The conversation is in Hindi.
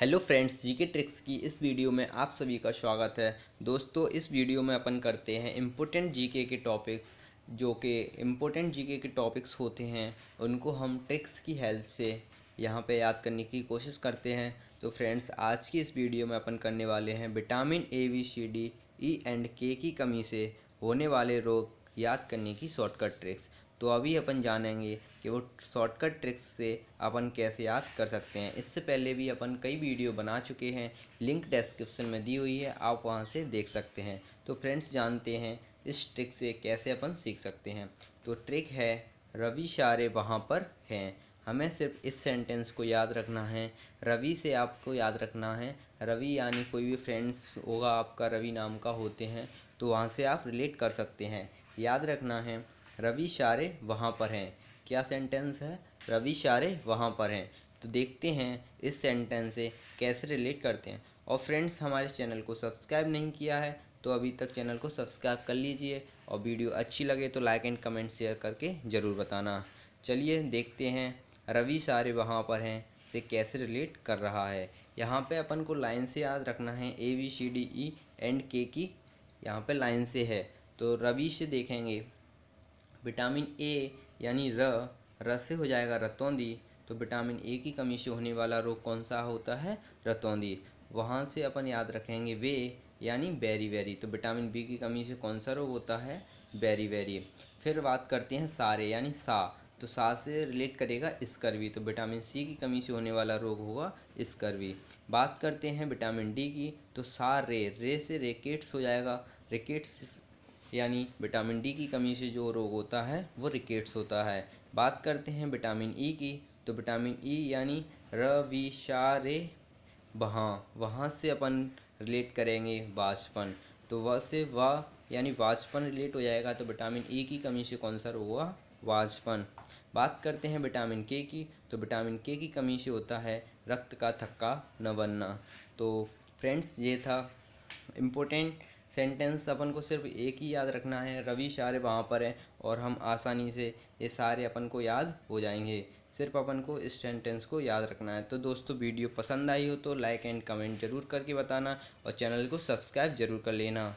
हेलो फ्रेंड्स जी के ट्रिक्स की इस वीडियो में आप सभी का स्वागत है दोस्तों इस वीडियो में अपन करते हैं इम्पोर्टेंट जीके के टॉपिक्स जो कि इम्पोर्टेंट जीके के टॉपिक्स होते हैं उनको हम ट्रिक्स की हेल्प से यहाँ पे याद करने की कोशिश करते हैं तो फ्रेंड्स आज की इस वीडियो में अपन करने वाले हैं vitamin A V C D E and K की कमी से होने वाले रोग याद करने की शॉर्टकट ट्रिक्स तो अभी अपन जानेंगे कि वो शॉर्टकट ट्रिक्स से अपन कैसे याद कर सकते हैं इससे पहले भी अपन कई वीडियो बना चुके हैं लिंक डिस्क्रिप्शन में दी हुई है आप वहाँ से देख सकते हैं तो फ्रेंड्स जानते हैं इस ट्रिक से कैसे अपन सीख सकते हैं तो ट्रिक है रवि शारे वहाँ पर हैं हमें सिर्फ इस सेंटेंस को याद रखना है रवि से आपको याद रखना है रवि यानी कोई भी फ्रेंड्स होगा आपका रवि नाम का होते हैं तो वहाँ से आप रिलेट कर सकते हैं याद रखना है रवि शारे वहाँ पर हैं क्या सेंटेंस है रवि शारे वहाँ पर हैं तो देखते हैं इस सेंटेंस से कैसे रिलेट करते हैं और फ्रेंड्स हमारे चैनल को सब्सक्राइब नहीं किया है तो अभी तक चैनल को सब्सक्राइब कर लीजिए और वीडियो अच्छी लगे तो लाइक एंड कमेंट शेयर करके ज़रूर बताना चलिए देखते हैं रवि सारे वहाँ पर हैं से कैसे रिलेट कर रहा है यहाँ पे अपन को लाइन से याद रखना है A B C D E and K की यहाँ पे लाइन से है तो रवि से देखेंगे विटामिन ए यानी र र से हो जाएगा रतौंदी तो विटामिन ए की कमी से होने वाला रोग कौन सा होता है रतौंदी वहाँ से अपन याद रखेंगे वे यानी बेरी बेरी तो विटामिन बी की कमी से कौन सा रोग होता है बेरी बेरी फिर बात करते हैं सारे यानी सा तो सा से रिलेट करेगा स्कर्वी तो विटामिन सी की कमी से होने वाला रोग होगा स्कर्वी बात करते हैं विटामिन डी की तो सा रे रे से रेकेट्स हो जाएगा रेकेट्स यानी विटामिन डी की कमी से जो रोग होता है वो रिकेट्स होता है बात करते हैं विटामिन ई e की तो विटामिन ई e यानी रविशारे वहाँ वहाँ से अपन रिलेट करेंगे वाचपन तो वह से वा यानी वाचपन रिलेट हो जाएगा तो विटामिन ई e की कमी से कौन सा रोग हुआ वाचपन बात करते हैं विटामिन के की तो विटामिन के की कमी से होता है रक्त का थक्का न बनना तो फ्रेंड्स ये था इम्पोर्टेंट सेंटेंस अपन को सिर्फ एक ही याद रखना है रवि सारे वहाँ पर हैं और हम आसानी से ये सारे अपन को याद हो जाएंगे सिर्फ अपन को इस सेंटेंस को याद रखना है तो दोस्तों वीडियो पसंद आई हो तो लाइक एंड कमेंट ज़रूर करके बताना और चैनल को सब्सक्राइब ज़रूर कर लेना